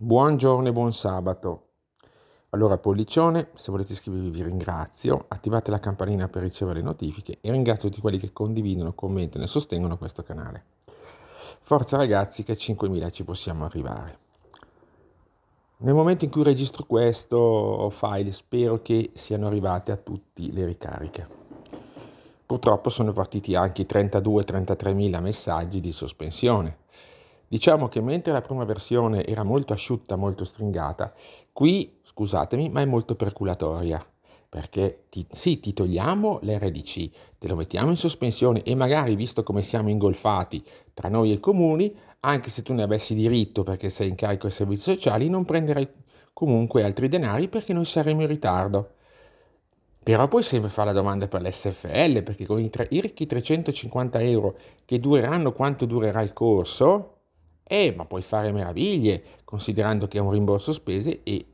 Buongiorno e buon sabato. Allora, pollicione, se volete iscrivervi vi ringrazio, attivate la campanella per ricevere le notifiche e ringrazio tutti quelli che condividono, commentano e sostengono questo canale. Forza ragazzi che a 5.000 ci possiamo arrivare. Nel momento in cui registro questo file spero che siano arrivate a tutti le ricariche. Purtroppo sono partiti anche i 32-33.000 messaggi di sospensione Diciamo che mentre la prima versione era molto asciutta, molto stringata, qui, scusatemi, ma è molto perculatoria, perché ti, sì, ti togliamo l'RDC, te lo mettiamo in sospensione e magari, visto come siamo ingolfati tra noi e i comuni, anche se tu ne avessi diritto perché sei in carico ai servizi sociali, non prenderai comunque altri denari perché noi saremo in ritardo. Però puoi sempre fare la domanda per l'SFL, perché con i, tre, i ricchi 350 euro che dureranno quanto durerà il corso, eh, ma puoi fare meraviglie, considerando che è un rimborso spese e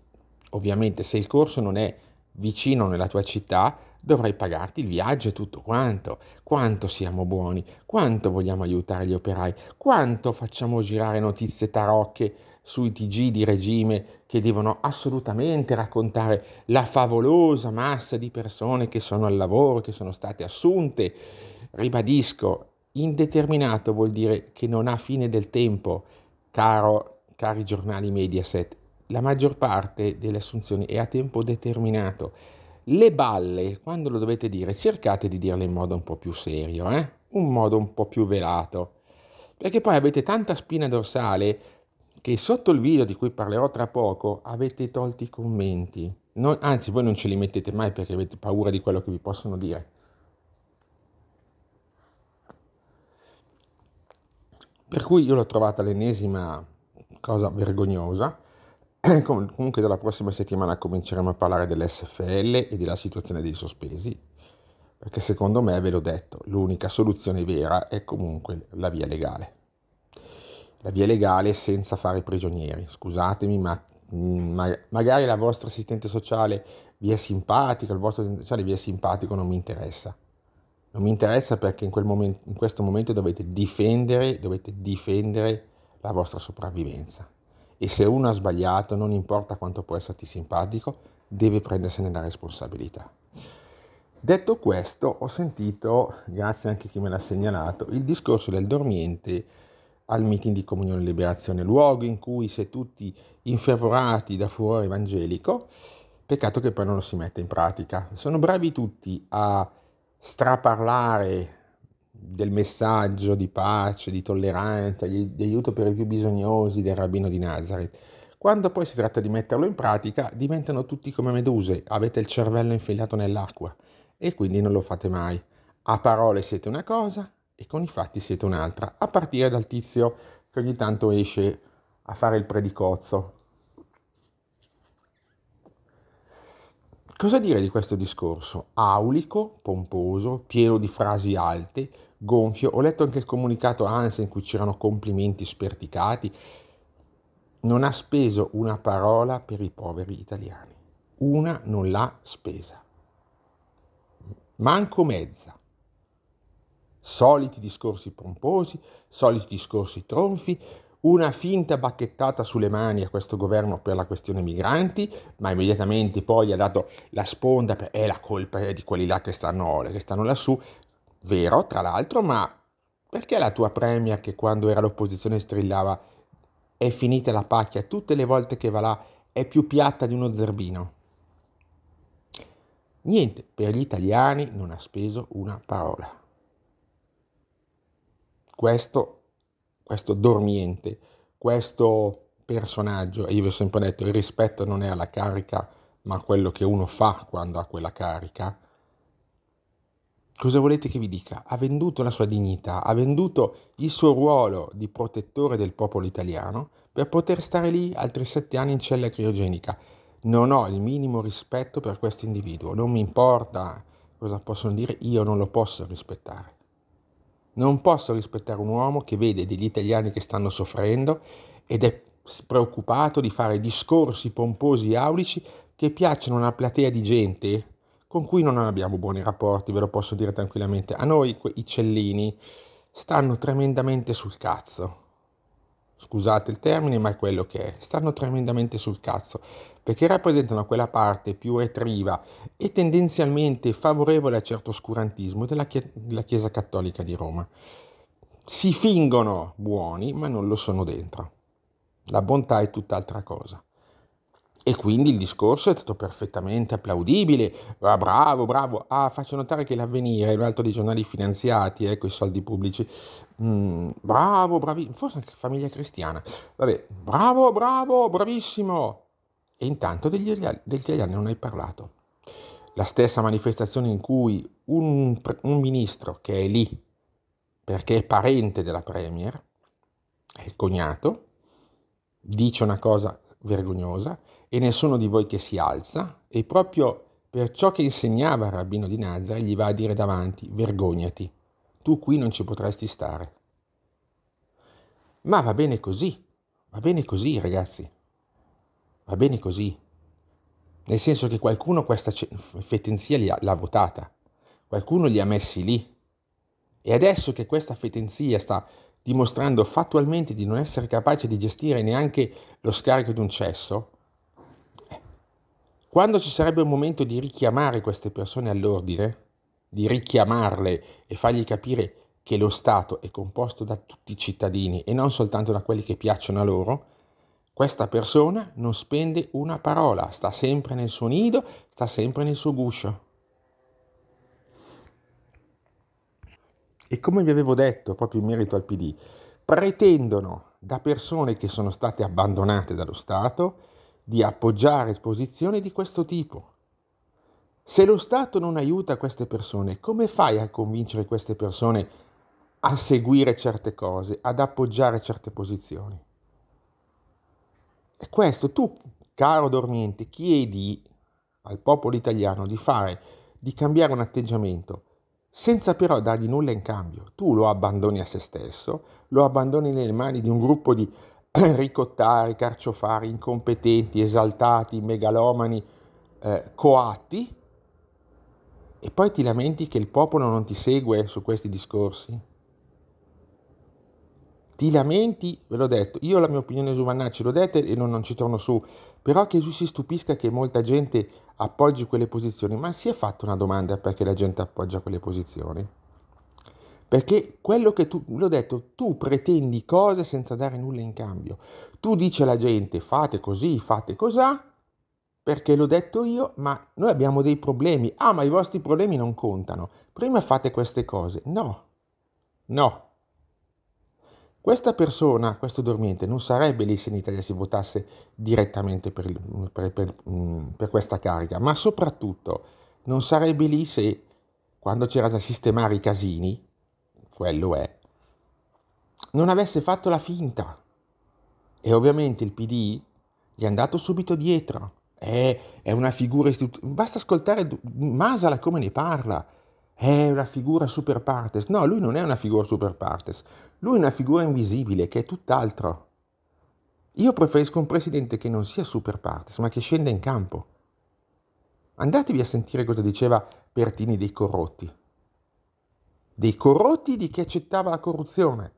ovviamente se il corso non è vicino nella tua città, dovrai pagarti il viaggio e tutto quanto. Quanto siamo buoni, quanto vogliamo aiutare gli operai, quanto facciamo girare notizie tarocche sui TG di regime che devono assolutamente raccontare la favolosa massa di persone che sono al lavoro, che sono state assunte. Ribadisco, Indeterminato vuol dire che non ha fine del tempo, caro, cari giornali Mediaset. La maggior parte delle assunzioni è a tempo determinato. Le balle, quando lo dovete dire, cercate di dirle in modo un po' più serio, eh? un modo un po' più velato. Perché poi avete tanta spina dorsale che sotto il video di cui parlerò tra poco avete tolti i commenti. Non, anzi, voi non ce li mettete mai perché avete paura di quello che vi possono dire. Per cui io l'ho trovata l'ennesima cosa vergognosa. comunque dalla prossima settimana cominceremo a parlare dell'SFL e della situazione dei sospesi, perché secondo me, ve l'ho detto, l'unica soluzione vera è comunque la via legale. La via legale senza fare prigionieri. Scusatemi, ma, mm, ma magari la vostra assistente sociale vi è simpatica, il vostro assistente sociale vi è simpatico, non mi interessa non mi interessa perché in, momento, in questo momento dovete difendere, dovete difendere la vostra sopravvivenza. E se uno ha sbagliato, non importa quanto può esserti simpatico, deve prendersene la responsabilità. Detto questo, ho sentito, grazie anche a chi me l'ha segnalato, il discorso del dormiente al meeting di Comunione e Liberazione, luogo in cui si è tutti infervorati da furore evangelico, peccato che poi non lo si mette in pratica. Sono bravi tutti a straparlare del messaggio di pace, di tolleranza, di aiuto per i più bisognosi del rabbino di Nazareth. Quando poi si tratta di metterlo in pratica, diventano tutti come meduse, avete il cervello infilato nell'acqua e quindi non lo fate mai. A parole siete una cosa e con i fatti siete un'altra, a partire dal tizio che ogni tanto esce a fare il predicozzo Cosa dire di questo discorso? Aulico, pomposo, pieno di frasi alte, gonfio. Ho letto anche il comunicato ANSA in cui c'erano complimenti sperticati. Non ha speso una parola per i poveri italiani. Una non l'ha spesa. Manco mezza. Soliti discorsi pomposi, soliti discorsi tronfi, una finta bacchettata sulle mani a questo governo per la questione migranti, ma immediatamente poi ha dato la sponda per eh, la colpa eh, di quelli là che stanno, che stanno lassù. Vero, tra l'altro, ma perché la tua premia che quando era l'opposizione strillava è finita la pacchia tutte le volte che va là è più piatta di uno zerbino? Niente, per gli italiani non ha speso una parola. Questo questo dormiente, questo personaggio, e io vi ho sempre detto, il rispetto non è alla carica, ma a quello che uno fa quando ha quella carica, cosa volete che vi dica? Ha venduto la sua dignità, ha venduto il suo ruolo di protettore del popolo italiano per poter stare lì altri sette anni in cella criogenica. Non ho il minimo rispetto per questo individuo, non mi importa cosa possono dire, io non lo posso rispettare. Non posso rispettare un uomo che vede degli italiani che stanno soffrendo ed è preoccupato di fare discorsi pomposi e aulici che piacciono a una platea di gente con cui non abbiamo buoni rapporti, ve lo posso dire tranquillamente. A noi i cellini stanno tremendamente sul cazzo. Scusate il termine, ma è quello che è. Stanno tremendamente sul cazzo perché rappresentano quella parte più retriva e tendenzialmente favorevole a certo oscurantismo della, Chiesa Cattolica di Roma. Si fingono buoni, ma non lo sono dentro. La bontà è tutt'altra cosa. E quindi il discorso è stato perfettamente applaudibile. Ah, bravo, bravo. Ah, faccio notare che l'avvenire è un altro dei giornali finanziati, ecco eh, i soldi pubblici. Mm, bravo, bravi. Forse anche famiglia cristiana. Vabbè, bravo, bravo, bravissimo e intanto degli, degli italiani non hai parlato. La stessa manifestazione in cui un, un ministro che è lì perché è parente della Premier, è il cognato, dice una cosa vergognosa e nessuno di voi che si alza e proprio per ciò che insegnava il rabbino di Nazareth gli va a dire davanti vergognati, tu qui non ci potresti stare. Ma va bene così, va bene così ragazzi, va bene così. Nel senso che qualcuno questa fetenzia l'ha votata, qualcuno li ha messi lì. E adesso che questa fetenzia sta dimostrando fattualmente di non essere capace di gestire neanche lo scarico di un cesso, eh, quando ci sarebbe un momento di richiamare queste persone all'ordine, di richiamarle e fargli capire che lo Stato è composto da tutti i cittadini e non soltanto da quelli che piacciono a loro, questa persona non spende una parola, sta sempre nel suo nido, sta sempre nel suo guscio. E come vi avevo detto proprio in merito al PD, pretendono da persone che sono state abbandonate dallo Stato di appoggiare posizioni di questo tipo. Se lo Stato non aiuta queste persone, come fai a convincere queste persone a seguire certe cose, ad appoggiare certe posizioni? questo tu, caro dormiente, chiedi al popolo italiano di fare, di cambiare un atteggiamento, senza però dargli nulla in cambio. Tu lo abbandoni a se stesso, lo abbandoni nelle mani di un gruppo di ricottari, carciofari, incompetenti, esaltati, megalomani, eh, coatti, e poi ti lamenti che il popolo non ti segue su questi discorsi? ti lamenti, ve l'ho detto, io la mia opinione su Vannacci l'ho detta e non, non, ci torno su, però che lui si stupisca che molta gente appoggi quelle posizioni, ma si è fatta una domanda perché la gente appoggia quelle posizioni? Perché quello che tu, l'ho detto, tu pretendi cose senza dare nulla in cambio. Tu dici alla gente fate così, fate cos'ha, perché l'ho detto io, ma noi abbiamo dei problemi. Ah, ma i vostri problemi non contano. Prima fate queste cose. No, no, questa persona, questo dormiente, non sarebbe lì se in Italia si votasse direttamente per, per, per, mm, per questa carica, ma soprattutto non sarebbe lì se quando c'era da sistemare i casini, quello è, non avesse fatto la finta. E ovviamente il PD gli è andato subito dietro. È, è una figura istituzionale. Basta ascoltare Masala come ne parla è una figura super partes. No, lui non è una figura super partes, lui è una figura invisibile che è tutt'altro. Io preferisco un presidente che non sia super partes, ma che scenda in campo. Andatevi a sentire cosa diceva Pertini dei corrotti. Dei corrotti di chi accettava la corruzione.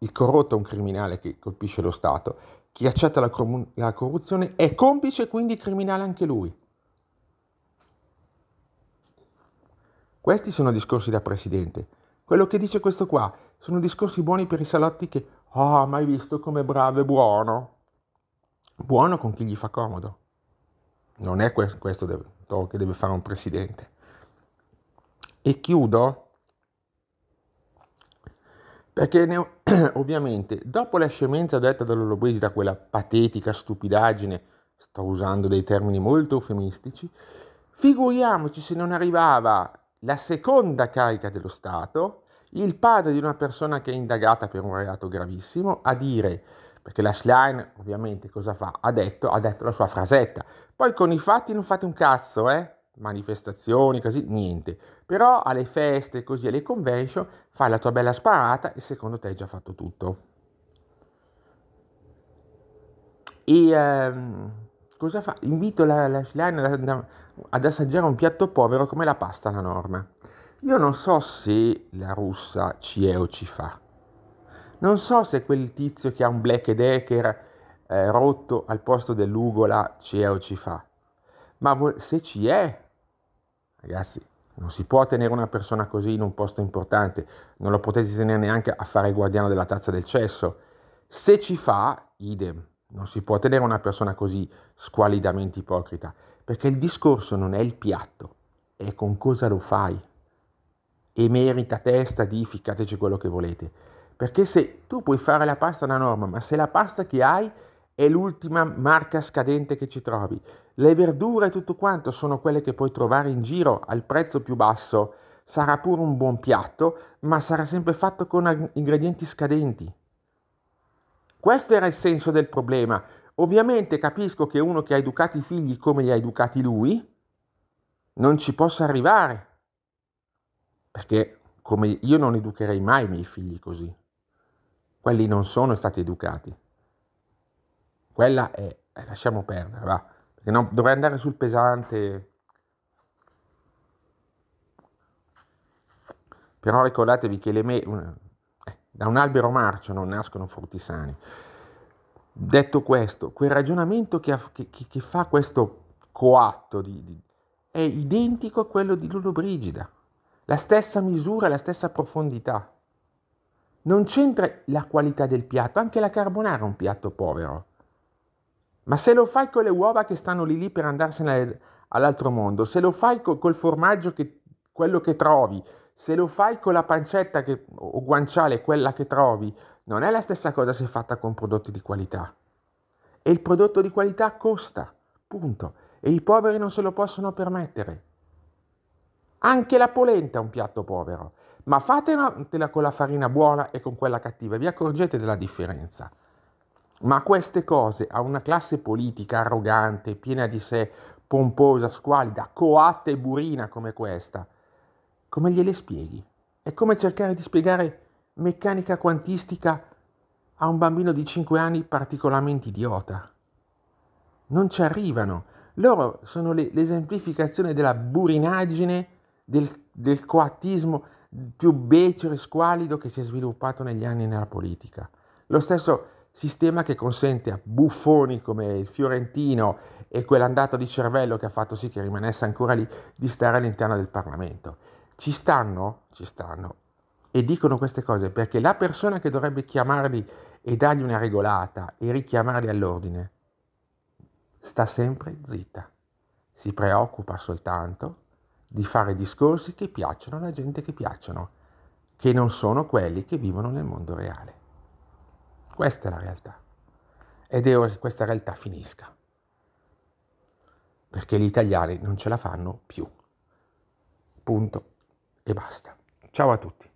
Il corrotto è un criminale che colpisce lo Stato. Chi accetta la, corru- la corruzione è complice e quindi criminale anche lui. Questi sono discorsi da presidente. Quello che dice questo qua sono discorsi buoni per i salotti che Ah, oh, mai visto come bravo e buono? Buono con chi gli fa comodo. Non è questo che deve fare un presidente. E chiudo perché ne, ovviamente dopo la scemenza detta dall'Olobesi da quella patetica stupidaggine, sto usando dei termini molto eufemistici, figuriamoci se non arrivava la seconda carica dello Stato, il padre di una persona che è indagata per un reato gravissimo, a dire, perché la Schlein ovviamente cosa fa? Ha detto, ha detto la sua frasetta, poi con i fatti non fate un cazzo, eh? manifestazioni, così, niente. Però alle feste, così, alle convention, fai la tua bella sparata e secondo te hai già fatto tutto. E... Ehm, cosa fa? Invito la, la Schlein ad assaggiare un piatto povero come la pasta alla norma. Io non so se la russa ci è o ci fa. Non so se quel tizio che ha un Black Decker eh, rotto al posto dell'ugola ci è o ci fa. Ma vo- se ci è, ragazzi, non si può tenere una persona così in un posto importante. Non lo potessi tenere neanche a fare il guardiano della tazza del cesso. Se ci fa, idem. Non si può tenere una persona così squalidamente ipocrita, perché il discorso non è il piatto, è con cosa lo fai. E merita testa di ficcateci quello che volete. Perché se tu puoi fare la pasta alla norma, ma se la pasta che hai è l'ultima marca scadente che ci trovi, le verdure e tutto quanto sono quelle che puoi trovare in giro al prezzo più basso, sarà pure un buon piatto, ma sarà sempre fatto con ingredienti scadenti. Questo era il senso del problema. Ovviamente capisco che uno che ha educato i figli come li ha educati lui non ci possa arrivare, perché come io non educherei mai i miei figli così. Quelli non sono stati educati. Quella è, eh, lasciamo perdere, va, perché no, dovrei andare sul pesante. Però ricordatevi che le me, da un albero marcio non nascono frutti sani. Detto questo, quel ragionamento che, che, che fa questo coatto di, di, è identico a quello di Brigida, La stessa misura, la stessa profondità. Non c'entra la qualità del piatto, anche la carbonara è un piatto povero. Ma se lo fai con le uova che stanno lì lì per andarsene all'altro mondo, se lo fai col, col formaggio che quello che trovi, se lo fai con la pancetta che, o guanciale, quella che trovi, non è la stessa cosa se fatta con prodotti di qualità. E il prodotto di qualità costa, punto. E i poveri non se lo possono permettere. Anche la polenta è un piatto povero, ma fatela con la farina buona e con quella cattiva vi accorgete della differenza. Ma queste cose a una classe politica arrogante, piena di sé, pomposa, squalida, coatta e burina come questa, come gliele spieghi? È come cercare di spiegare meccanica quantistica a un bambino di 5 anni particolarmente idiota. Non ci arrivano. Loro sono le, l'esemplificazione della burinaggine, del, del coattismo più becero e squalido che si è sviluppato negli anni nella politica. Lo stesso sistema che consente a buffoni come il fiorentino e quell'andato di cervello che ha fatto sì che rimanesse ancora lì di stare all'interno del Parlamento ci stanno, ci stanno, e dicono queste cose perché la persona che dovrebbe chiamarli e dargli una regolata e richiamarli all'ordine sta sempre zitta, si preoccupa soltanto di fare discorsi che piacciono alla gente che piacciono, che non sono quelli che vivono nel mondo reale. Questa è la realtà. Ed è ora che questa realtà finisca. Perché gli italiani non ce la fanno più. Punto. E basta. Ciao a tutti.